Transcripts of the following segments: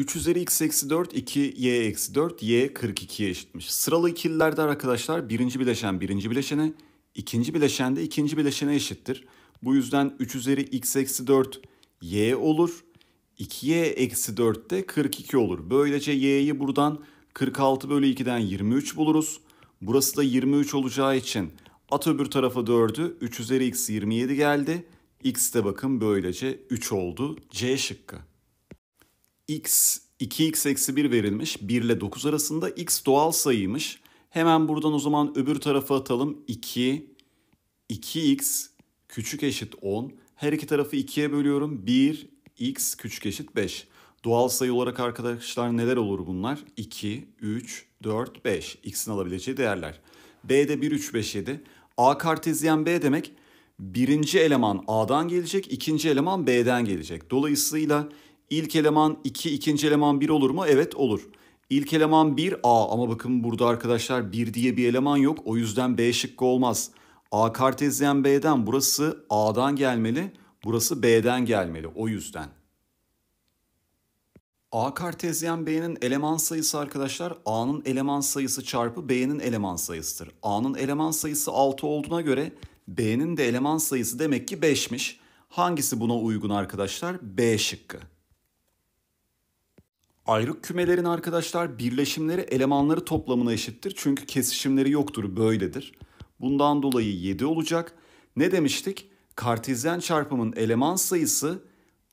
3 üzeri x eksi 4, 2 y eksi 4, y 42'ye eşitmiş. Sıralı ikililerde arkadaşlar birinci bileşen birinci bileşene, ikinci bileşen de ikinci bileşene eşittir. Bu yüzden 3 üzeri x eksi 4 y olur. 2y eksi 4 de 42 olur. Böylece y'yi buradan 46 bölü 2'den 23 buluruz. Burası da 23 olacağı için at öbür tarafa 4'ü 3 üzeri x 27 geldi. X de bakın böylece 3 oldu. C şıkkı x 2x eksi 1 verilmiş. 1 ile 9 arasında x doğal sayıymış. Hemen buradan o zaman öbür tarafa atalım. 2, 2x küçük eşit 10. Her iki tarafı 2'ye bölüyorum. 1, x küçük eşit 5. Doğal sayı olarak arkadaşlar neler olur bunlar? 2, 3, 4, 5. X'in alabileceği değerler. B'de 1, 3, 5, 7. A kartezyen B demek birinci eleman A'dan gelecek, ikinci eleman B'den gelecek. Dolayısıyla İlk eleman 2, ikinci eleman 1 olur mu? Evet olur. İlk eleman 1 A ama bakın burada arkadaşlar 1 diye bir eleman yok. O yüzden B şıkkı olmaz. A kartezyen B'den burası A'dan gelmeli. Burası B'den gelmeli o yüzden. A kartezyen B'nin eleman sayısı arkadaşlar A'nın eleman sayısı çarpı B'nin eleman sayısıdır. A'nın eleman sayısı 6 olduğuna göre B'nin de eleman sayısı demek ki 5'miş. Hangisi buna uygun arkadaşlar? B şıkkı. Ayrık kümelerin arkadaşlar birleşimleri elemanları toplamına eşittir. Çünkü kesişimleri yoktur böyledir. Bundan dolayı 7 olacak. Ne demiştik? Kartezyen çarpımın eleman sayısı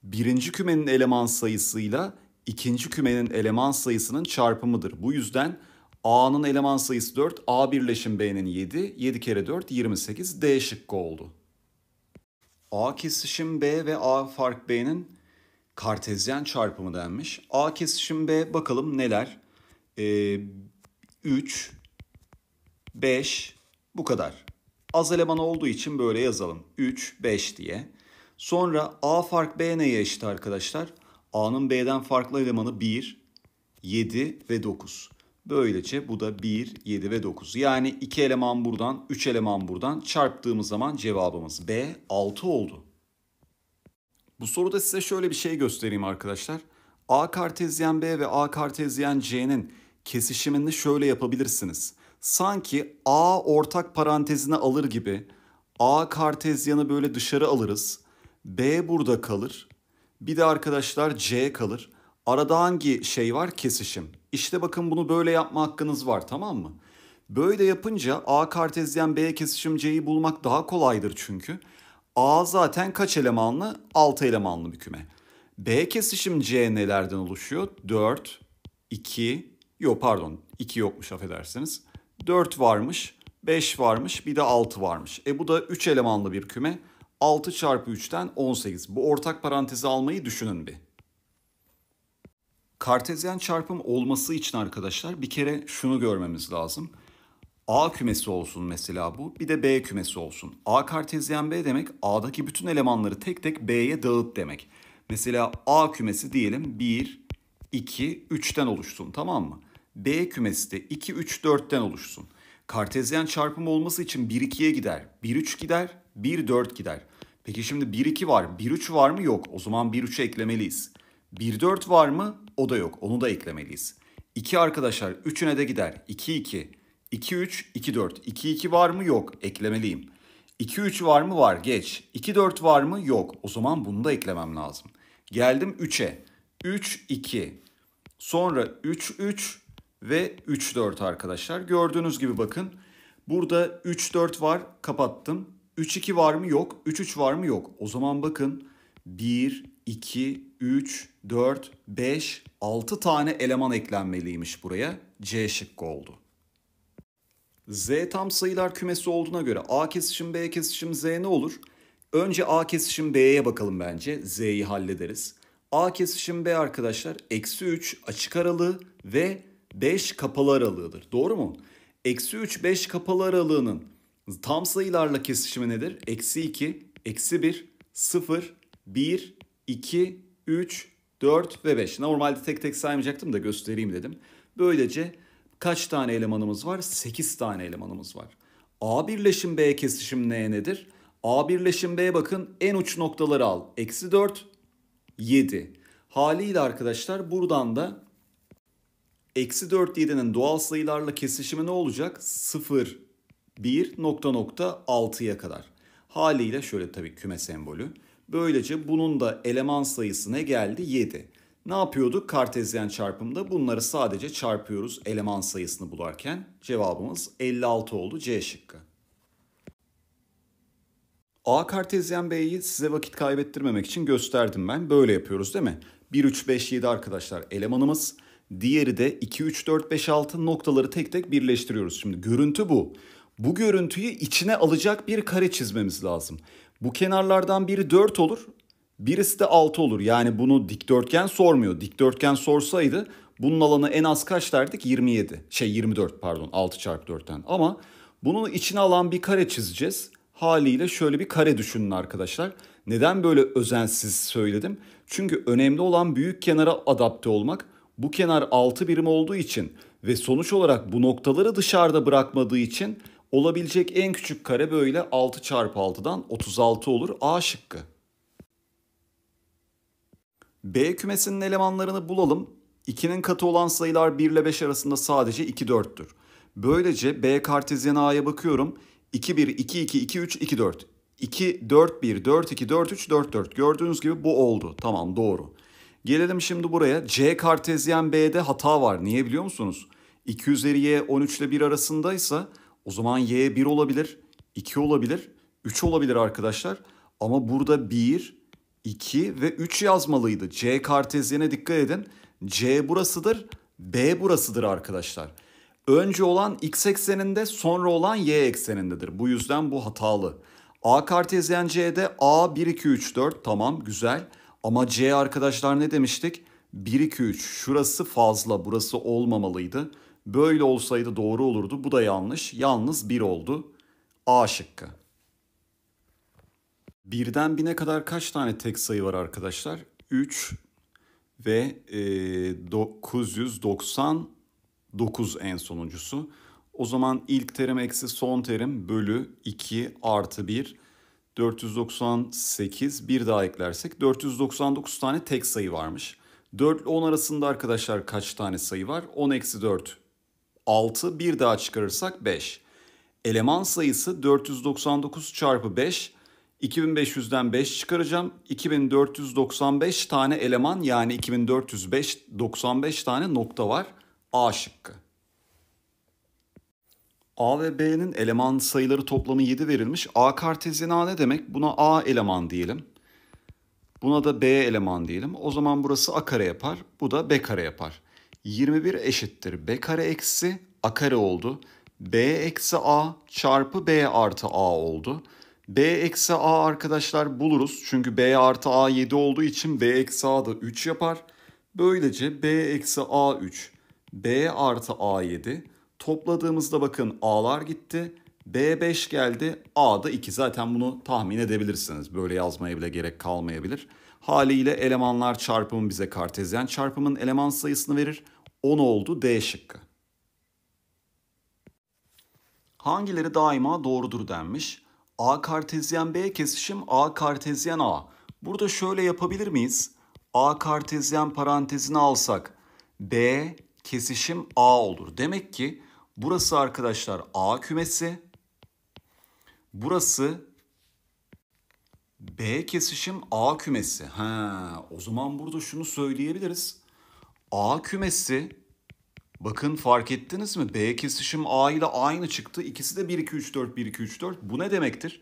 birinci kümenin eleman sayısıyla ikinci kümenin eleman sayısının çarpımıdır. Bu yüzden A'nın eleman sayısı 4, A birleşim B'nin 7, 7 kere 4 28, D şıkkı oldu. A kesişim B ve A fark B'nin kartezyen çarpımı denmiş. A kesişim B bakalım neler? Ee, 3, 5 bu kadar. Az eleman olduğu için böyle yazalım. 3, 5 diye. Sonra A fark B neye eşit arkadaşlar? A'nın B'den farklı elemanı 1, 7 ve 9. Böylece bu da 1, 7 ve 9. Yani 2 eleman buradan, 3 eleman buradan çarptığımız zaman cevabımız B 6 oldu. Bu soruda size şöyle bir şey göstereyim arkadaşlar. A kartezyen B ve A kartezyen C'nin kesişimini şöyle yapabilirsiniz. Sanki A ortak parantezine alır gibi A kartezyanı böyle dışarı alırız. B burada kalır. Bir de arkadaşlar C kalır. Arada hangi şey var? Kesişim. İşte bakın bunu böyle yapma hakkınız var tamam mı? Böyle yapınca A kartezyen B kesişim C'yi bulmak daha kolaydır çünkü. A zaten kaç elemanlı? 6 elemanlı bir küme. B kesişim C nelerden oluşuyor? 4, 2, yok pardon 2 yokmuş affedersiniz. 4 varmış, 5 varmış, bir de 6 varmış. E bu da 3 elemanlı bir küme. 6 çarpı 3'ten 18. Bu ortak parantezi almayı düşünün bir. Kartezyen çarpım olması için arkadaşlar bir kere şunu görmemiz lazım. A kümesi olsun mesela bu. Bir de B kümesi olsun. A kartezyen B demek A'daki bütün elemanları tek tek B'ye dağıt demek. Mesela A kümesi diyelim 1, 2, 3'ten oluşsun tamam mı? B kümesi de 2, 3, 4'ten oluşsun. Kartezyen çarpım olması için 1, 2'ye gider. 1, 3 gider. 1, 4 gider. Peki şimdi 1, 2 var. 1, 3 var mı? Yok. O zaman 1, 3'e eklemeliyiz. 1, 4 var mı? O da yok. Onu da eklemeliyiz. 2 arkadaşlar 3'üne de gider. 2, 2. 2-3-2-4. 2-2 var mı? Yok. Eklemeliyim. 2-3 var mı? Var. Geç. 2-4 var mı? Yok. O zaman bunu da eklemem lazım. Geldim 3'e. 3-2. Sonra 3-3 ve 3-4 arkadaşlar. Gördüğünüz gibi bakın. Burada 3-4 var. Kapattım. 3-2 var mı? Yok. 3-3 var mı? Yok. O zaman bakın. 1, 2, 3, 4, 5, 6 tane eleman eklenmeliymiş buraya. C şıkkı oldu. Z tam sayılar kümesi olduğuna göre A kesişim B kesişim Z ne olur? Önce A kesişim B'ye bakalım bence. Z'yi hallederiz. A kesişim B arkadaşlar eksi 3 açık aralığı ve 5 kapalı aralığıdır. Doğru mu? Eksi 3 5 kapalı aralığının tam sayılarla kesişimi nedir? Eksi 2, eksi 1, 0, 1, 2, 3, 4 ve 5. Normalde tek tek saymayacaktım da göstereyim dedim. Böylece kaç tane elemanımız var? 8 tane elemanımız var. A birleşim B kesişim N nedir? A birleşim B'ye bakın en uç noktaları al. Eksi 4, 7. Haliyle arkadaşlar buradan da eksi 4, 7'nin doğal sayılarla kesişimi ne olacak? 0, 1, nokta nokta 6'ya kadar. Haliyle şöyle tabii küme sembolü. Böylece bunun da eleman sayısı ne geldi? 7. Ne yapıyorduk kartezyen çarpımda? Bunları sadece çarpıyoruz eleman sayısını bularken. Cevabımız 56 oldu C şıkkı. A kartezyen B'yi size vakit kaybettirmemek için gösterdim ben. Böyle yapıyoruz değil mi? 1, 3, 5, 7 arkadaşlar elemanımız. Diğeri de 2, 3, 4, 5, 6 noktaları tek tek birleştiriyoruz. Şimdi görüntü bu. Bu görüntüyü içine alacak bir kare çizmemiz lazım. Bu kenarlardan biri 4 olur. Birisi de 6 olur. Yani bunu dikdörtgen sormuyor. Dikdörtgen sorsaydı bunun alanı en az kaç derdik? 27. Şey 24 pardon 6 çarpı 4'ten. Ama bunun içine alan bir kare çizeceğiz. Haliyle şöyle bir kare düşünün arkadaşlar. Neden böyle özensiz söyledim? Çünkü önemli olan büyük kenara adapte olmak. Bu kenar 6 birim olduğu için ve sonuç olarak bu noktaları dışarıda bırakmadığı için olabilecek en küçük kare böyle 6 çarpı 6'dan 36 olur A şıkkı. B kümesinin elemanlarını bulalım. 2'nin katı olan sayılar 1 ile 5 arasında sadece 2 4'tür. Böylece B kartezyen A'ya bakıyorum. 2 1 2 2 2 3 2 4. 2 4 1 4 2 4 3 4 4. Gördüğünüz gibi bu oldu. Tamam doğru. Gelelim şimdi buraya. C kartezyen B'de hata var. Niye biliyor musunuz? 2 üzeri y 13 ile 1 arasındaysa o zaman y 1 olabilir, 2 olabilir, 3 olabilir arkadaşlar. Ama burada 1, 2 ve 3 yazmalıydı. C kartezyene dikkat edin. C burasıdır, B burasıdır arkadaşlar. Önce olan x ekseninde, sonra olan y eksenindedir. Bu yüzden bu hatalı. A kartezyen C'de A 1 2 3 4 tamam güzel. Ama C arkadaşlar ne demiştik? 1 2 3 şurası fazla, burası olmamalıydı. Böyle olsaydı doğru olurdu. Bu da yanlış. Yalnız 1 oldu. A şıkkı. Birden bine kadar kaç tane tek sayı var arkadaşlar? 3 ve e, 999 en sonuncusu. O zaman ilk terim eksi son terim bölü 2 artı 1 498 bir daha eklersek 499 tane tek sayı varmış. 4 ile 10 arasında arkadaşlar kaç tane sayı var? 10 eksi 4 6 bir daha çıkarırsak 5. Eleman sayısı 499 çarpı 5 2500'den 5 çıkaracağım. 2495 tane eleman yani 2405 95 tane nokta var. A şıkkı. A ve B'nin eleman sayıları toplamı 7 verilmiş. A kartezyen ne demek? Buna A eleman diyelim. Buna da B eleman diyelim. O zaman burası A kare yapar. Bu da B kare yapar. 21 eşittir. B kare eksi A kare oldu. B eksi A çarpı B artı A oldu. B eksi A arkadaşlar buluruz. Çünkü B artı A 7 olduğu için B eksi A da 3 yapar. Böylece B eksi A 3, B artı A 7. Topladığımızda bakın A'lar gitti. B 5 geldi. A da 2. Zaten bunu tahmin edebilirsiniz. Böyle yazmaya bile gerek kalmayabilir. Haliyle elemanlar çarpımı bize kartezyen çarpımın eleman sayısını verir. 10 oldu D şıkkı. Hangileri daima doğrudur denmiş? A kartezyen B kesişim A kartezyen A. Burada şöyle yapabilir miyiz? A kartezyen parantezini alsak B kesişim A olur. Demek ki burası arkadaşlar A kümesi. Burası B kesişim A kümesi. Ha, o zaman burada şunu söyleyebiliriz. A kümesi Bakın fark ettiniz mi? B kesişim A ile aynı çıktı. İkisi de 1 2 3 4 1 2 3 4. Bu ne demektir?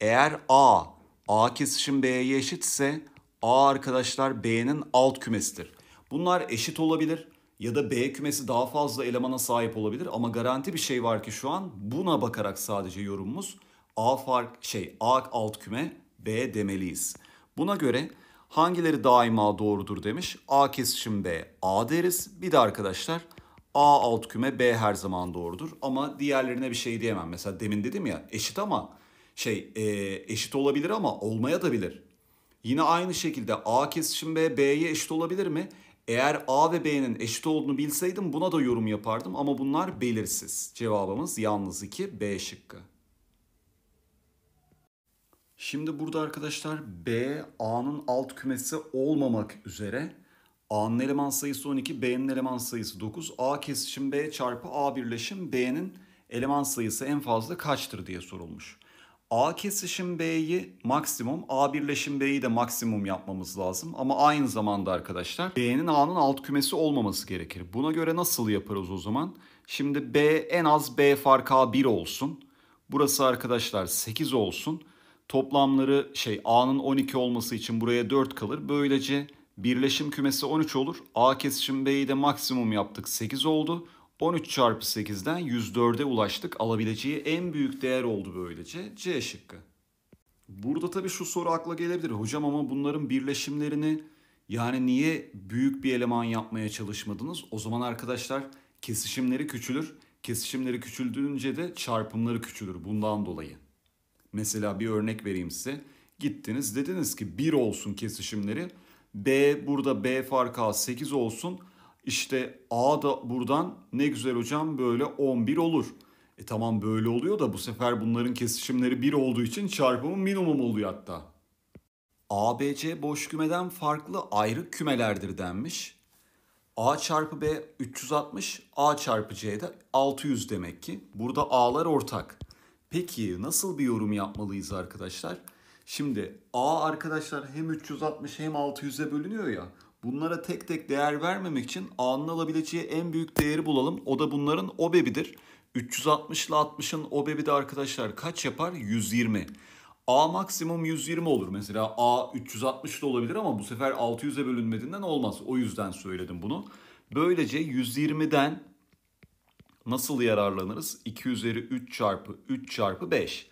Eğer A A kesişim B'ye eşitse A arkadaşlar B'nin alt kümesidir. Bunlar eşit olabilir ya da B kümesi daha fazla elemana sahip olabilir ama garanti bir şey var ki şu an buna bakarak sadece yorumumuz A fark şey A alt küme B demeliyiz. Buna göre hangileri daima doğrudur demiş. A kesişim B A deriz. Bir de arkadaşlar A alt küme B her zaman doğrudur. Ama diğerlerine bir şey diyemem. Mesela demin dedim ya eşit ama şey e, eşit olabilir ama olmaya da bilir. Yine aynı şekilde A kesişim B B'ye eşit olabilir mi? Eğer A ve B'nin eşit olduğunu bilseydim buna da yorum yapardım ama bunlar belirsiz. Cevabımız yalnız 2 B şıkkı. Şimdi burada arkadaşlar B A'nın alt kümesi olmamak üzere A'nın eleman sayısı 12, B'nin eleman sayısı 9. A kesişim B çarpı A birleşim B'nin eleman sayısı en fazla kaçtır diye sorulmuş. A kesişim B'yi maksimum, A birleşim B'yi de maksimum yapmamız lazım. Ama aynı zamanda arkadaşlar B'nin A'nın alt kümesi olmaması gerekir. Buna göre nasıl yaparız o zaman? Şimdi B en az B farkı A 1 olsun. Burası arkadaşlar 8 olsun. Toplamları şey A'nın 12 olması için buraya 4 kalır. Böylece Birleşim kümesi 13 olur. A kesişim B'yi de maksimum yaptık 8 oldu. 13 çarpı 8'den 104'e ulaştık. Alabileceği en büyük değer oldu böylece. C şıkkı. Burada tabii şu soru akla gelebilir. Hocam ama bunların birleşimlerini yani niye büyük bir eleman yapmaya çalışmadınız? O zaman arkadaşlar kesişimleri küçülür. Kesişimleri küçüldüğünce de çarpımları küçülür bundan dolayı. Mesela bir örnek vereyim size. Gittiniz dediniz ki 1 olsun kesişimleri. B burada B farkı 8 olsun. İşte A da buradan ne güzel hocam böyle 11 olur. E tamam böyle oluyor da bu sefer bunların kesişimleri 1 olduğu için çarpımı minimum oluyor hatta. ABC boş kümeden farklı ayrı kümelerdir denmiş. A çarpı B 360, A çarpı C de 600 demek ki. Burada A'lar ortak. Peki nasıl bir yorum yapmalıyız arkadaşlar? Şimdi A arkadaşlar hem 360 hem 600'e bölünüyor ya. Bunlara tek tek değer vermemek için A'nın alabileceği en büyük değeri bulalım. O da bunların OBEB'idir. 360 ile 60'ın OBEB'i de arkadaşlar kaç yapar? 120. A maksimum 120 olur. Mesela A 360 da olabilir ama bu sefer 600'e bölünmediğinden olmaz. O yüzden söyledim bunu. Böylece 120'den nasıl yararlanırız? 2 üzeri 3 çarpı 3 çarpı 5.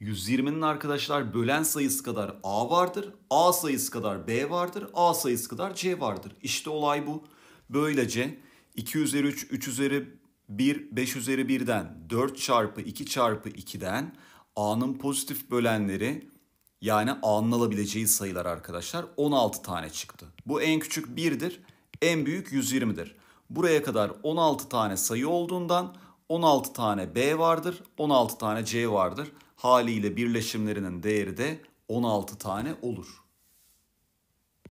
120'nin arkadaşlar bölen sayısı kadar A vardır. A sayısı kadar B vardır. A sayısı kadar C vardır. İşte olay bu. Böylece 2 üzeri 3, 3 üzeri 1, 5 üzeri 1'den 4 çarpı 2 çarpı 2'den A'nın pozitif bölenleri yani A'nın alabileceği sayılar arkadaşlar 16 tane çıktı. Bu en küçük 1'dir. En büyük 120'dir. Buraya kadar 16 tane sayı olduğundan 16 tane B vardır, 16 tane C vardır. Haliyle birleşimlerinin değeri de 16 tane olur.